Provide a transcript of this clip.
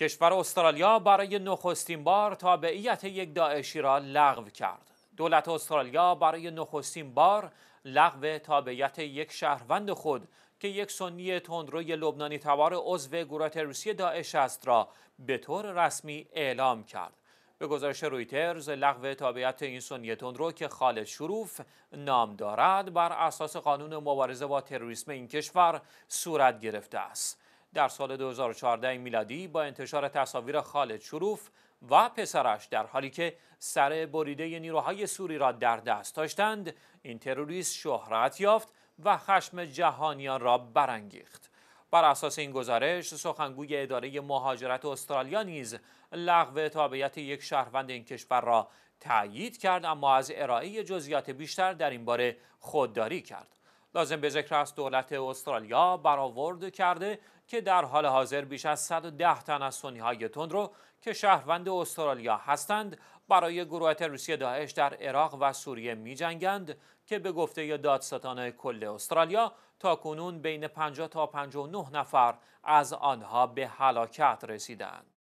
کشور استرالیا برای نخستین بار تابعیت یک داعشی را لغو کرد. دولت استرالیا برای نخستین بار لغو تابعیت یک شهروند خود که یک سنی تندروی لبنانی تبار عضو گروه تروریستی داعش است را به طور رسمی اعلام کرد. به گزارش رویترز لغو تابعیت این سنی تندرو که خالد شروف نام دارد بر اساس قانون مبارزه با تروریسم این کشور صورت گرفته است. در سال 2014 میلادی با انتشار تصاویر خالد شروف و پسرش در حالی که سر بریده نیروهای سوری را در دست داشتند این تروریست شهرت یافت و خشم جهانیان را برانگیخت بر اساس این گزارش سخنگوی اداره مهاجرت استرالیا نیز لغو تابعیت یک شهروند این کشور را تأیید کرد اما از ارائه جزئیات بیشتر در این باره خودداری کرد لازم به ذکر است دولت استرالیا برآورد کرده که در حال حاضر بیش از 110 تن از سنی های رو که شهروند استرالیا هستند برای گروه تروریستی داعش در عراق و سوریه می جنگند که به گفته دادستان کل استرالیا تا کنون بین 50 تا 59 نفر از آنها به هلاکت رسیدند.